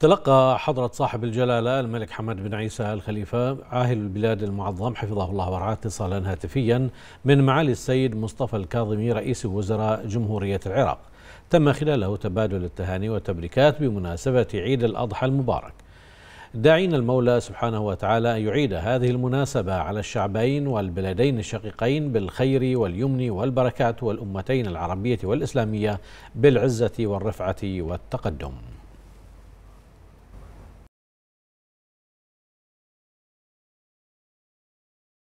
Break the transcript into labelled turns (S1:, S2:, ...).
S1: تلقى حضرة صاحب الجلالة الملك حمد بن عيسى الخليفة عاهل البلاد المعظم حفظه الله ورعاه اتصالا هاتفيا من معالي السيد مصطفى الكاظمي رئيس وزراء جمهورية العراق تم خلاله تبادل التهاني والتبريكات بمناسبة عيد الأضحى المبارك داعين المولى سبحانه وتعالى أن يعيد هذه المناسبة على الشعبين والبلدين الشقيقين بالخير واليمن والبركات والأمتين العربية والإسلامية بالعزة والرفعة والتقدم